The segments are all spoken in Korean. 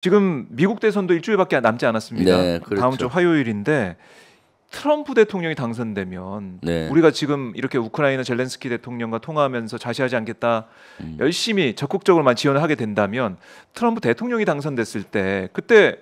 지금 미국 대선도 일주일밖에 남지 않았습니다. 네, 그렇죠. 다음 주 화요일인데 트럼프 대통령이 당선되면 네. 우리가 지금 이렇게 우크라이나 젤렌스키 대통령과 통화하면서 자시하지 않겠다 음. 열심히 적극적으로만 지원을 하게 된다면 트럼프 대통령이 당선됐을 때 그때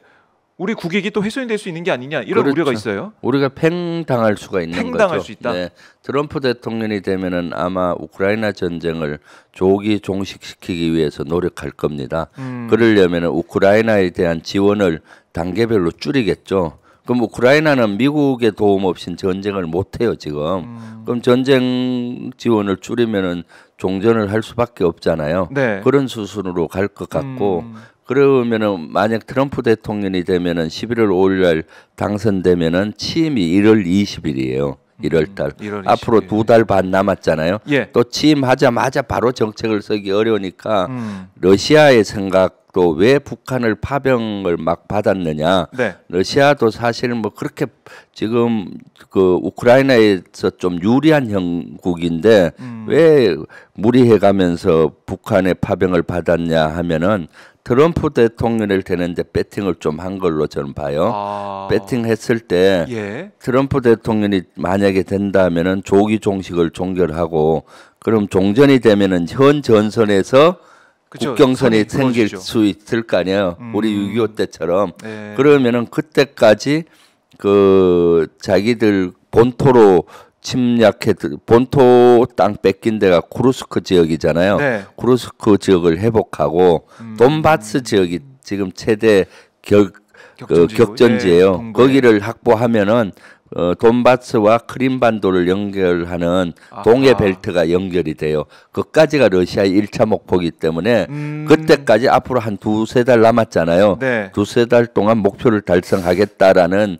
우리 국익이 또훼손될수 있는 게 아니냐 이런 그렇죠. 우려가 있어요. 우리가 팽당할 수가 있는 팽당할 거죠. 수 있다. 네. 트럼프 대통령이 되면은 아마 우크라이나 전쟁을 조기 종식시키기 위해서 노력할 겁니다. 음. 그러려면은 우크라이나에 대한 지원을 단계별로 줄이겠죠. 그럼 우크라이나는 미국의 도움 없인 전쟁을 못 해요 지금. 음. 그럼 전쟁 지원을 줄이면은 종전을 할 수밖에 없잖아요. 네. 그런 수순으로 갈 것 같고 음. 그러면은 만약 트럼프 대통령이 되면은 11월 5일 날 당선되면은 취임이 1월 20일이에요. 1월 달. 음, 앞으로 두 달 반 남았잖아요. 예. 또 취임하자마자 바로 정책을 쓰기 어려우니까 음. 러시아의 생각 또왜 북한을 파병을 막 받았느냐. 네. 러시아도 사실 뭐 그렇게 지금 그 우크라이나에서 좀 유리한 형국인데 음. 왜 무리해 가면서 북한에 파병을 받았냐 하면은 트럼프 대통령을 되는데 배팅을 좀 한 걸로 저는 봐요. 아. 배팅했을 때 예. 트럼프 대통령이 만약에 된다면은 조기 종식을 종결하고 그럼 종전이 되면은 현 전선에서 그쵸, 국경선이 생길 수 있을 거 아니에요. 음. 우리 6.25 때처럼. 네. 그러면은 그때까지 그 자기들 본토로 침략해 본토 땅 뺏긴 데가 쿠르스크 지역이잖아요. 네. 쿠르스크 지역을 회복하고 음. 돈바스 지역이 지금 최대 격, 그 예, 격전지예요. 네, 거기를 확보하면은 어, 돈바스와 크림반도를 연결하는 아하. 동해 벨트가 연결이 돼요. 그까지가 러시아의 1차 목표이기 때문에 음. 그때까지 앞으로 한 두세 달 남았잖아요. 네. 두세 달 동안 목표를 달성하겠다라는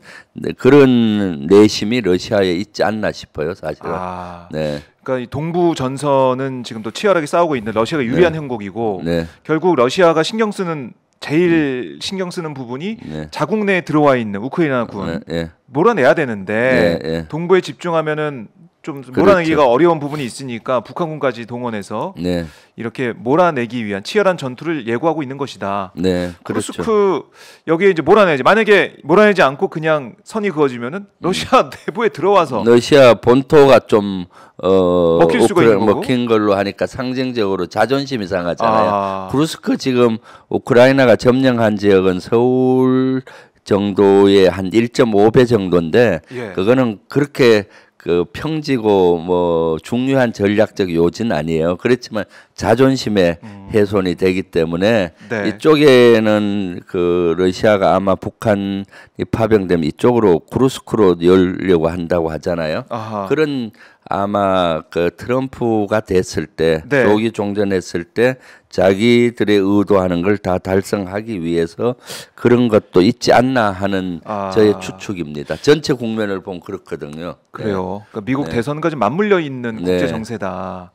그런 내심이 러시아에 있지 않나 싶어요, 사실은. 아. 네. 그러니까 이 동부 전선은 지금도 치열하게 싸우고 있는 러시아가 유리한 네. 형국이고 네. 결국 러시아가 신경 쓰는 제일 음. 신경 쓰는 부분이 네. 자국 내에 들어와 있는 우크라이나군 아, 네, 네. 몰아내야 되는데 예, 예. 동부에 집중하면은 좀 그렇죠. 몰아내기가 그렇죠. 어려운 부분이 있으니까 북한군까지 동원해서 네. 이렇게 몰아내기 위한 치열한 전투를 예고하고 있는 것이다. 네, 크루스크 그렇죠. 여기에 이제 몰아내지 만약에 몰아내지 않고 그냥 선이 그어지면은 음. 러시아 음. 내부에 들어와서 러시아 본토가 좀 어, 먹힐 수가 있는 먹힌 걸로 하니까 상징적으로 자존심이 상하잖아요. 아. 크루스크 지금 우크라이나가 점령한 지역은 서울 정도의 한 1.5배 정도인데 예. 그거는 그렇게 그 평지고 뭐 중요한 전략적 요지는 아니에요. 그렇지만 자존심의 음. 훼손이 되기 때문에 네. 이쪽에는 그 러시아가 아마 북한이 파병되면 이쪽으로 구르스크로 열려고 한다고 하잖아요. 아하. 그런 아마 그 트럼프가 됐을 때 네. 조기 종전했을 때 자기들의 의도하는 걸 다 달성하기 위해서 그런 것도 있지 않나 하는 아. 저의 추측입니다. 전체 국면을 보면 그렇거든요. 그래요. 네. 그러니까 미국 네. 대선까지 맞물려 있는 네. 국제 정세다.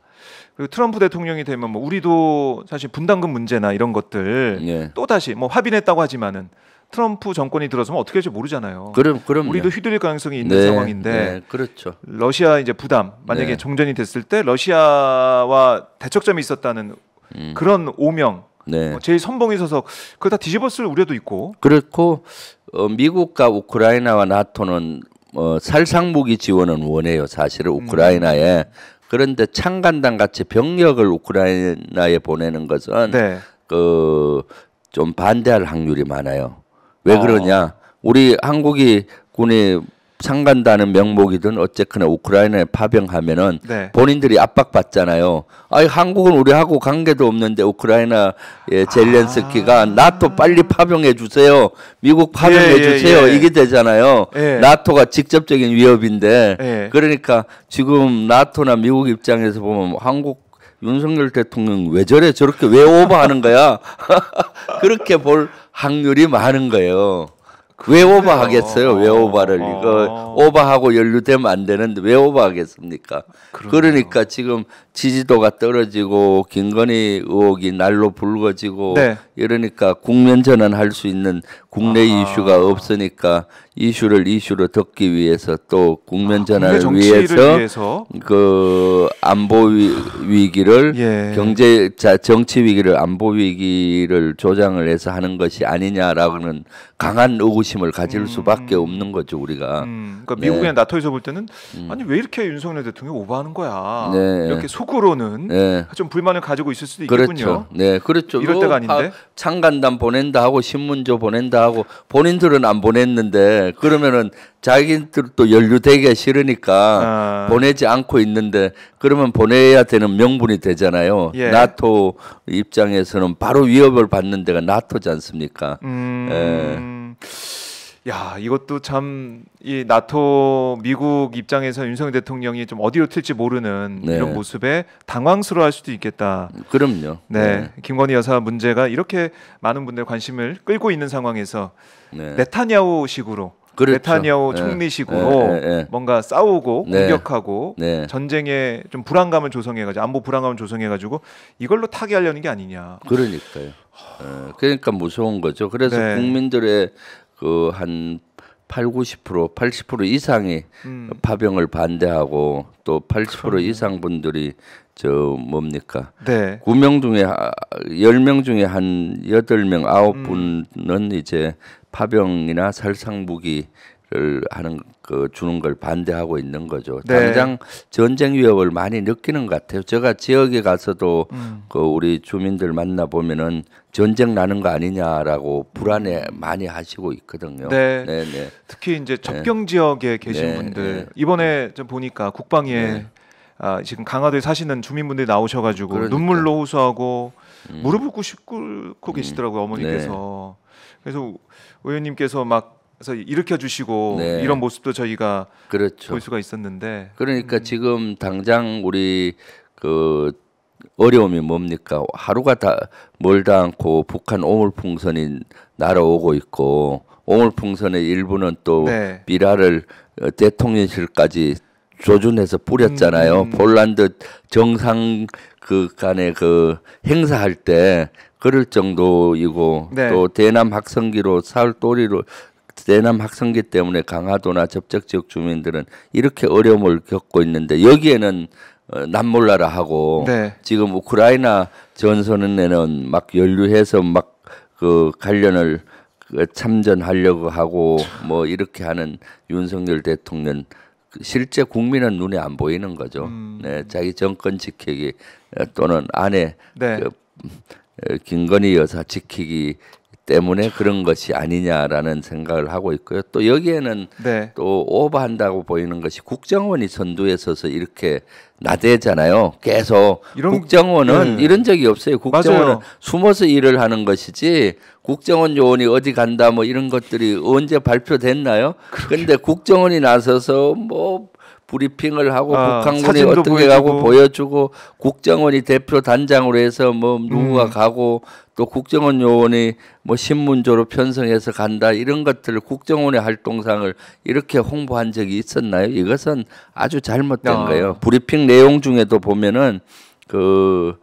그리고 트럼프 대통령이 되면 뭐 우리도 사실 분담금 문제나 이런 것들 예. 또 다시 뭐 합의했다고 하지만은 트럼프 정권이 들어서면 어떻게 할지 모르잖아요. 그럼 그럼 우리도 휘둘릴 가능성이 있는 네, 상황인데 네, 그렇죠. 러시아 이제 부담 만약에 네. 종전이 됐을 때 러시아와 대척점이 있었다는 음. 그런 오명 네. 어, 제일 선봉에 서서 그걸 다 뒤집었을 우려도 있고 그렇고 어, 미국과 우크라이나와 나토는 어, 살상 무기 지원은 원해요 사실은 음. 우크라이나에 음. 그런데 창간당 같이 병력을 우크라이나에 보내는 것은 네. 그좀 반대할 확률이 많아요. 왜 어. 그러냐? 우리 한국이 군이 상간다는 명목이든 어쨌거나 우크라이나에 파병하면은 네. 본인들이 압박받잖아요. 아니 한국은 우리하고 관계도 없는데 우크라이나 예, 아. 젤렌스키가 아. 나토 빨리 파병해 주세요. 미국 파병해 예, 예, 주세요. 예, 이게 되잖아요. 예. 나토가 직접적인 위협인데 그러니까 지금 나토나 미국 입장에서 보면 한국 윤석열 대통령 왜 저래 저렇게 왜 오버하는 거야 그렇게 볼 확률이 많은 거예요. 왜 그렇죠. 오버하겠어요? 왜 어, 오버를 아. 어. 이거 오버하고 연루되면 안 되는데 왜 오버하겠습니까? 그러네요. 그러니까 지금 지지도가 떨어지고 김건희 의혹이 날로 붉어지고 네. 이러니까 국면 전환할 수 있는 국내 아. 이슈가 없으니까 이슈를 이슈로 덮기 위해서 또 국면 아, 전환을 위해서, 위해서, 그 안보 위, 기를 예. 경제 자 정치 위기를 안보 위기를 조장을 해서 하는 것이 아니냐라고는 강한 의구심 경각심을 가질 수밖에 음. 없는 거죠 우리가. 음. 그러니까 미국의나 네. 나토에서 볼 때는 음. 아니 왜 이렇게 윤석열 대통령 오버하는 거야. 네. 이렇게 속으로는 네. 좀 불만을 가지고 있을 수도 있군요 그렇죠. 네, 그렇죠. 이럴 때가 아닌데 창간단 보낸다 하고 신문조 보낸다 하고 본인들은 안 보냈는데 그러면은 자기들도 연루되기가 싫으니까 아. 보내지 않고 있는데 그러면 보내야 되는 명분이 되잖아요. 예. 나토 입장에서는 바로 위협을 받는 데가 나토지 않습니까? 음. 예. 야 이것도 참 이 나토 미국 입장에서 윤석열 대통령이 좀 어디로 튈지 모르는 네. 이런 모습에 당황스러워할 수도 있겠다. 그럼요. 네. 네, 김건희 여사 문제가 이렇게 많은 분들 관심을 끌고 있는 상황에서 네. 네타냐후식으로 그렇죠. 네타냐후 네. 총리식으로 예, 네, 예, 네, 예. 뭔가 싸우고 공격하고 전쟁에 좀 불안감을 조성해가지고 안보 불안감을 조성해가지고 이걸로 타개하려는 게 아니냐. 그러니까요. 그러니까 무서운 거죠. 그래서 국민들의 그한 80, 90%, 80% 이상이 음. 파병을 반대하고 또 80% 이상 분들이 저 뭡니까? 네. 9명 중에 10명 중에 한 8명, 9분은 음. 이제 파병이나 살상 무기 하는 그 주는 걸 반대하고 있는 거죠. 네. 당장 전쟁 위협을 많이 느끼는 것 같아요. 제가 지역에 가서도 음. 그 우리 주민들 만나 보면은 전쟁 나는 거 아니냐라고 음. 불안해 많이 하시고 있거든요. 네. 네네. 네. 특히 이제 네. 접경 지역에 네, 계신 네. 분들 이번에 좀 보니까 국방위에 아, 지금 강화도에 사시는 주민분들이 나오셔가지고 그러니까. 눈물로 호소하고 음. 무릎을 꿇고 음. 계시더라고요 어머니께서. 그래서 의원님께서 막 그래서 일으켜 주시고 네. 이런 모습도 저희가 그렇죠. 볼 수가 있었는데 그러니까 음. 지금 당장 우리 그 어려움이 뭡니까 하루가 다 멀다 않고 북한 오물풍선이 날아오고 있고 오물풍선의 일부는 또 네. 비라를 대통령실까지 조준해서 뿌렸잖아요. 음, 음. 폴란드 정상 그간에그 행사할 때 그럴 정도이고 네. 또 대남 학성기로 사흘 또리로 대남 학성기 때문에 강화도나 접적 지역 주민들은 이렇게 어려움을 겪고 있는데 여기에는 어, 남몰라라 하고 네. 지금 우크라이나 전선에는 막 연루해서 막 그 관련을 그 참전하려고 하고 뭐 이렇게 하는 윤석열 대통령 그 실제 국민은 눈에 안 보이는 거죠. 음. 네, 자기 정권 지키기 어, 또는 아내 네. 그, 어, 김건희 여사 지키기 때문에 그런 것이 아니냐라는 생각을 하고 있고요. 또 여기에는 네. 또 오버한다고 보이는 것이 국정원이 선두에 서서 이렇게 나대잖아요. 계속 이런, 국정원은 네. 이런 적이 없어요. 국정원은 맞아요. 숨어서 일을 하는 것이지 국정원 요원이 어디 간다 뭐 이런 것들이 언제 발표됐나요? 그런데 국정원이 나서서 뭐 브리핑을 하고 아, 북한군이 어떻게 보여주고. 가고 보여주고 국정원이 대표 단장으로 해서 뭐누가 음. 가고 또 그 국정원 요원이 뭐 신문조로 편성해서 간다 이런 것들을 국정원의 활동상을 이렇게 홍보한 적이 있었나요? 이것은 아주 잘못된 아. 거예요. 브리핑 내용 중에도 보면은 그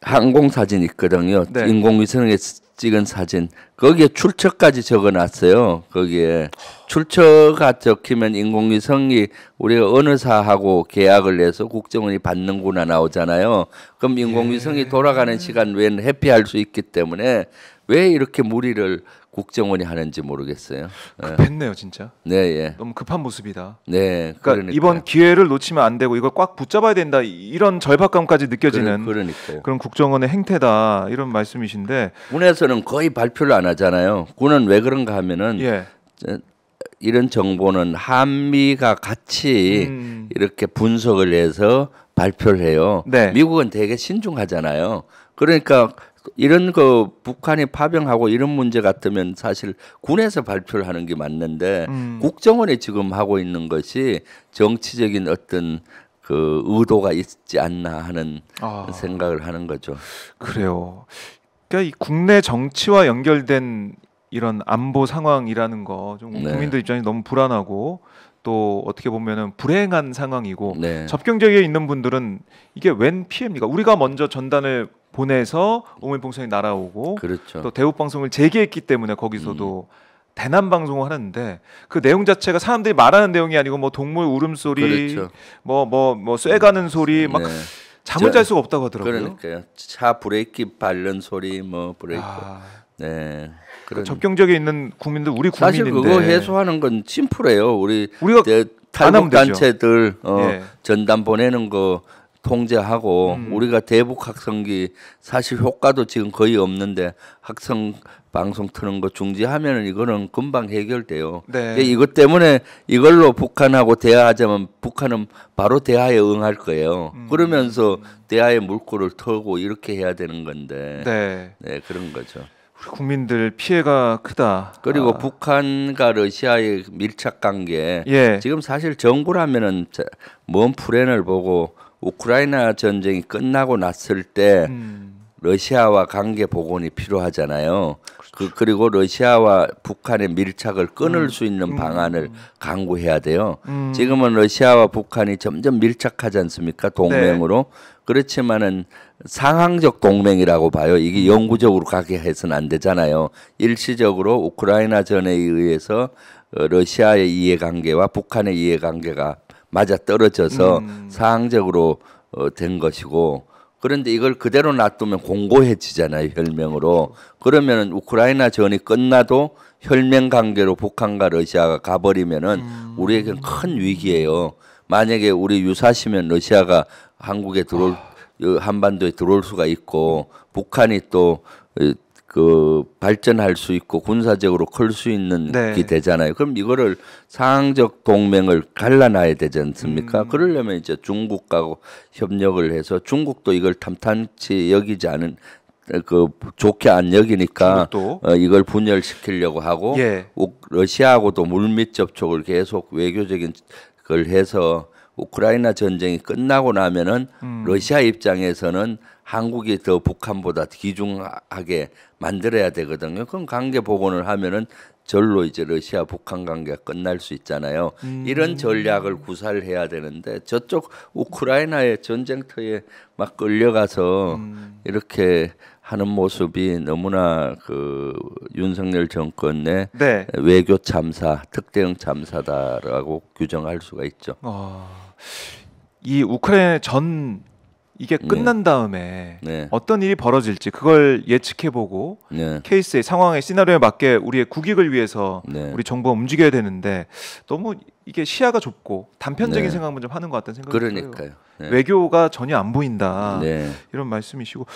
항공 사진 있거든요. 네. 인공위성에 찍은 사진 거기에 출처까지 적어놨어요. 거기에 출처가 적히면 인공위성이 우리가 어느 사하고 계약을 해서 국정원이 받는구나 나오잖아요. 그럼 인공위성이 예. 돌아가는 시간 외에는 회피할 수 있기 때문에 왜 이렇게 무리를 국정원이 하는지 모르겠어요. 예. 급했네요, 진짜. 네, 예. 너무 급한 모습이다. 네, 그러니까, 그러니까요. 이번 기회를 놓치면 안 되고 이걸 꽉 붙잡아야 된다. 이런 절박감까지 느껴지는 그러, 그런 국정원의 행태다. 이런 말씀이신데 군에서는 거의 발표를 안 하잖아요. 군은 왜 그런가 하면은 예. 이런 정보는 한미가 같이 음. 이렇게 분석을 해서 발표를 해요. 네. 미국은 되게 신중하잖아요. 그러니까 이런 그 북한이 파병하고 이런 문제 같으면 사실 군에서 발표를 하는 게 맞는데 음. 국정원이 지금 하고 있는 것이 정치적인 어떤 그 의도가 있지 않나 하는 아. 생각을 하는 거죠. 그래요. 그러니까 이 국내 정치와 연결된 이런 안보 상황이라는 거좀 네. 국민들 입장이 너무 불안하고 또 어떻게 보면은 불행한 상황이고 네. 접경 지역에 있는 분들은 이게 웬 피해입니까? 우리가 먼저 전단을 보내서 오물봉송이 날아오고 그렇죠. 또대우 방송을 재개했기 때문에 거기서도 음. 대남 방송을 하는데 그 내용 자체가 사람들이 말하는 내용이 아니고 뭐 동물 울음소리 그렇죠. 뭐뭐 뭐 쇠가는 소리 네. 막 네. 잠을 잘 수가 없다고 하더라고요. 그러니까요. 차 브레이크 밟는 소리 뭐 브레이크 아... 네. 그 그런... 접경지역에 있는 국민들 우리 국민인데 사실 그거 해소하는 건 심플해요. 우리 우리가 탈북 단체들 어, 예. 전담 보내는 거 통제하고 음. 우리가 대북 학성기 사실 효과도 지금 거의 없는데 학성 방송 트는 거 중지하면은 이거는 금방 해결돼요. 네. 이것 때문에 이걸로 북한하고 대화하자면 북한은 바로 대화에 응할 거예요. 음. 그러면서 대화의 물꼬를 터고 이렇게 해야 되는 건데 네, 네 그런 거죠. 국민들 피해가 크다. 그리고 아. 북한과 러시아의 밀착 관계. 예. 지금 사실 정부라면은 먼 프랜을 보고 우크라이나 전쟁이 끝나고 났을 때 음. 러시아와 관계 복원이 필요하잖아요. 그렇죠. 그, 리고 러시아와 북한의 밀착을 끊을 음. 수 있는 음, 방안을 음. 강구해야 돼요. 음. 지금은 러시아와 북한이 점점 밀착하지 않습니까? 동맹으로. 네. 그렇지만은 상황적 동맹이라고 봐요. 이게 음. 영구적으로 가게 해서는 안 되잖아요. 일시적으로 우크라이나 전에 의해서 어, 러시아의 이해관계와 북한의 이해관계가 맞아 떨어져서 음. 상황적으로 어, 된 것이고 그런데 이걸 그대로 놔두면 공고해지잖아요, 혈맹으로. 그러면은 우크라이나 전이 끝나도 혈맹 관계로 북한과 러시아가 가버리면은 음. 우리에겐 큰 위기예요. 만약에 우리 유사시면 러시아가 한국에 들어올 아. 한반도에 들어올 수가 있고 북한이 또 어, 그 발전할 수 있고 군사적으로 클 수 있는 네. 게 되잖아요. 그럼 이거를 상황적 동맹을 갈라놔야 되지 않습니까? 음. 그러려면 이제 중국하고 협력을 해서 중국도 이걸 탐탄치 여기지 않은 그 좋게 안 여기니까 어, 이걸 분열시키려고 하고 예. 러시아하고도 물밑 접촉을 계속 외교적인 걸 해서 우크라이나 전쟁이 끝나고 나면은 음. 러시아 입장에서는 한국이 더 북한보다 기중하게 만들어야 되거든요. 그럼 관계 복원을 하면은 절로 이제 러시아 북한 관계가 끝날 수 있잖아요. 음. 이런 전략을 구사해야 를 되는데 저쪽 우크라이나의 전쟁터에 막 끌려가서 음. 이렇게 하는 모습이 너무나 그 윤석열 정권 내 네. 외교 참사, 특대형 참사다라고 규정할 수가 있죠. 어, 이 우크라이나 전 이게 네. 끝난 네. 다음에 네. 어떤 일이 벌어질지 그걸 예측해보고 네. 케이스의 상황의 시나리오에 맞게 우리의 국익을 위해서 네. 우리 정부가 움직여야 되는데 너무 이게 시야가 좁고 단편적인 생각만 좀 하는 것 같다는 생각이 그러니까요. 들요 외교가 전혀 안 보인다 이런 말씀이시고